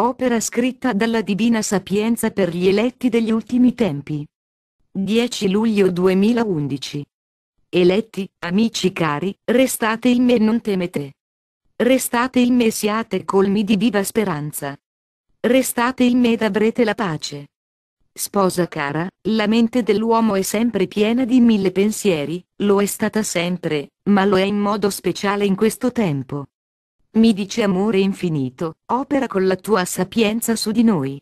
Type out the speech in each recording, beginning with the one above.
Opera scritta dalla Divina Sapienza per gli eletti degli ultimi tempi. 10 luglio 2011. Eletti, amici cari, restate in me e non temete. Restate in me e siate colmi di viva speranza. Restate in me ed avrete la pace. Sposa cara, la mente dell'uomo è sempre piena di mille pensieri, lo è stata sempre, ma lo è in modo speciale in questo tempo mi dice amore infinito, opera con la tua sapienza su di noi.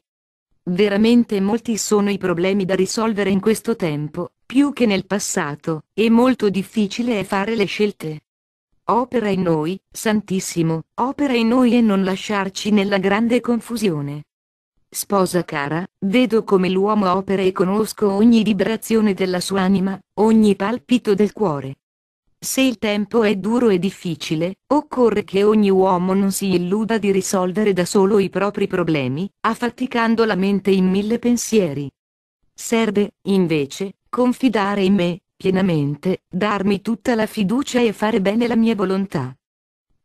Veramente molti sono i problemi da risolvere in questo tempo, più che nel passato, e molto difficile è fare le scelte. Opera in noi, Santissimo, opera in noi e non lasciarci nella grande confusione. Sposa cara, vedo come l'uomo opera e conosco ogni vibrazione della sua anima, ogni palpito del cuore. Se il tempo è duro e difficile, occorre che ogni uomo non si illuda di risolvere da solo i propri problemi, affaticando la mente in mille pensieri. Serve, invece, confidare in me, pienamente, darmi tutta la fiducia e fare bene la mia volontà.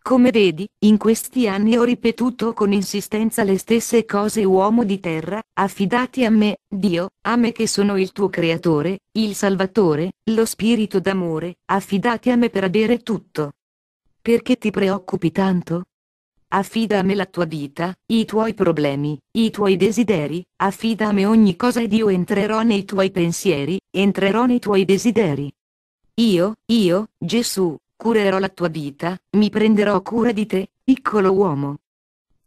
Come vedi, in questi anni ho ripetuto con insistenza le stesse cose uomo di terra, affidati a me, Dio, a me che sono il tuo creatore, il Salvatore, lo spirito d'amore, affidati a me per avere tutto. Perché ti preoccupi tanto? Affida a me la tua vita, i tuoi problemi, i tuoi desideri, affida a me ogni cosa ed io entrerò nei tuoi pensieri, entrerò nei tuoi desideri. Io, io, Gesù, curerò la tua vita, mi prenderò cura di te, piccolo uomo.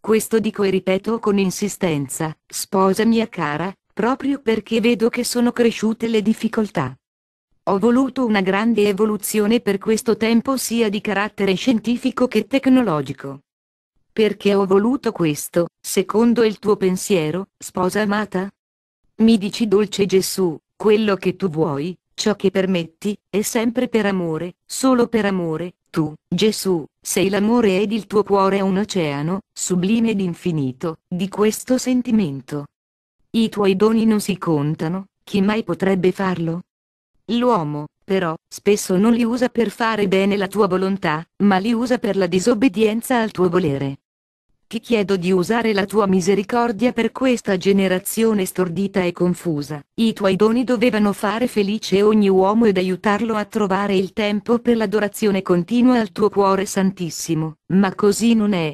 Questo dico e ripeto con insistenza, sposa mia cara, proprio perché vedo che sono cresciute le difficoltà. Ho voluto una grande evoluzione per questo tempo sia di carattere scientifico che tecnologico. Perché ho voluto questo, secondo il tuo pensiero, sposa amata? Mi dici dolce Gesù, quello che tu vuoi, Ciò che permetti, è sempre per amore, solo per amore, tu, Gesù, sei l'amore ed il tuo cuore è un oceano, sublime ed infinito, di questo sentimento. I tuoi doni non si contano, chi mai potrebbe farlo? L'uomo, però, spesso non li usa per fare bene la tua volontà, ma li usa per la disobbedienza al tuo volere ti chiedo di usare la tua misericordia per questa generazione stordita e confusa. I tuoi doni dovevano fare felice ogni uomo ed aiutarlo a trovare il tempo per l'adorazione continua al tuo cuore santissimo, ma così non è.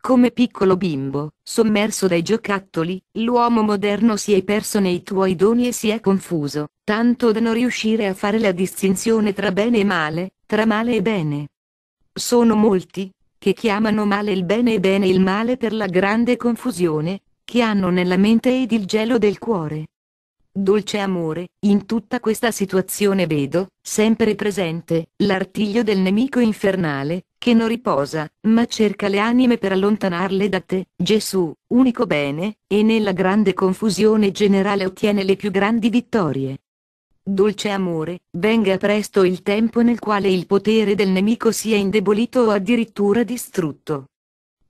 Come piccolo bimbo, sommerso dai giocattoli, l'uomo moderno si è perso nei tuoi doni e si è confuso, tanto da non riuscire a fare la distinzione tra bene e male, tra male e bene. Sono molti, che chiamano male il bene e bene il male per la grande confusione, che hanno nella mente ed il gelo del cuore. Dolce amore, in tutta questa situazione vedo, sempre presente, l'artiglio del nemico infernale, che non riposa, ma cerca le anime per allontanarle da te, Gesù, unico bene, e nella grande confusione generale ottiene le più grandi vittorie. Dolce amore, venga presto il tempo nel quale il potere del nemico sia indebolito o addirittura distrutto.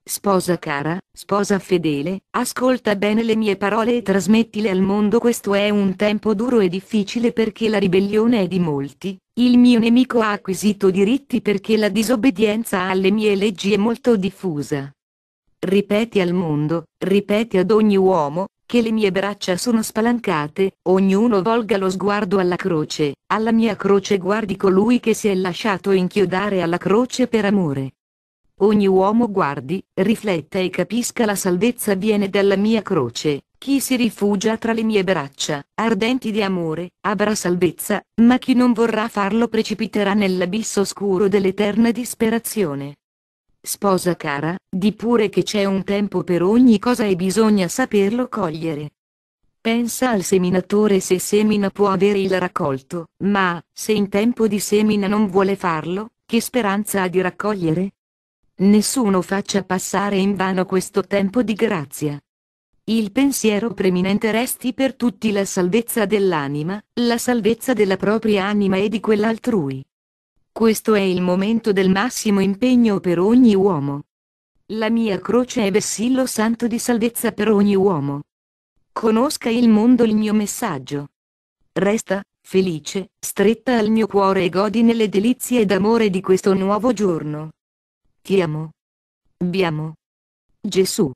Sposa cara, sposa fedele, ascolta bene le mie parole e trasmettile al mondo questo è un tempo duro e difficile perché la ribellione è di molti, il mio nemico ha acquisito diritti perché la disobbedienza alle mie leggi è molto diffusa ripeti al mondo, ripeti ad ogni uomo, che le mie braccia sono spalancate, ognuno volga lo sguardo alla croce, alla mia croce guardi colui che si è lasciato inchiodare alla croce per amore. Ogni uomo guardi, rifletta e capisca la salvezza viene dalla mia croce, chi si rifugia tra le mie braccia, ardenti di amore, avrà salvezza, ma chi non vorrà farlo precipiterà nell'abisso oscuro dell'eterna disperazione. Sposa cara, di pure che c'è un tempo per ogni cosa e bisogna saperlo cogliere. Pensa al seminatore se semina può avere il raccolto, ma, se in tempo di semina non vuole farlo, che speranza ha di raccogliere? Nessuno faccia passare in vano questo tempo di grazia. Il pensiero preminente resti per tutti la salvezza dell'anima, la salvezza della propria anima e di quell'altrui. Questo è il momento del massimo impegno per ogni uomo. La mia croce è vessillo santo di salvezza per ogni uomo. Conosca il mondo il mio messaggio. Resta, felice, stretta al mio cuore e godi nelle delizie d'amore di questo nuovo giorno. Ti amo. Vi amo. Gesù.